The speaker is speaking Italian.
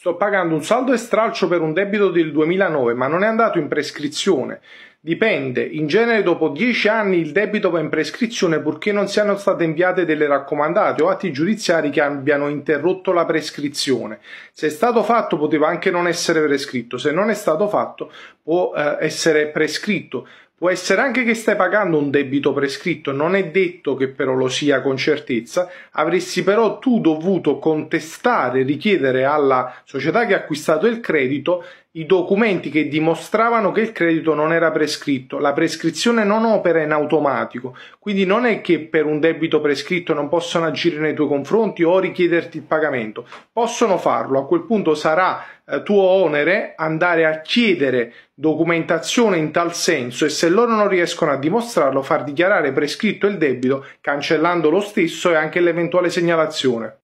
Sto pagando un saldo e stralcio per un debito del 2009, ma non è andato in prescrizione. Dipende, in genere dopo 10 anni il debito va in prescrizione purché non siano state inviate delle raccomandate o atti giudiziari che abbiano interrotto la prescrizione. Se è stato fatto poteva anche non essere prescritto, se non è stato fatto può eh, essere prescritto. Può essere anche che stai pagando un debito prescritto, non è detto che però lo sia con certezza, avresti però tu dovuto contestare, richiedere alla società che ha acquistato il credito i documenti che dimostravano che il credito non era prescritto. La prescrizione non opera in automatico, quindi non è che per un debito prescritto non possono agire nei tuoi confronti o richiederti il pagamento. Possono farlo, a quel punto sarà eh, tuo onere andare a chiedere documentazione in tal senso e se loro non riescono a dimostrarlo far dichiarare prescritto il debito cancellando lo stesso e anche l'eventuale segnalazione.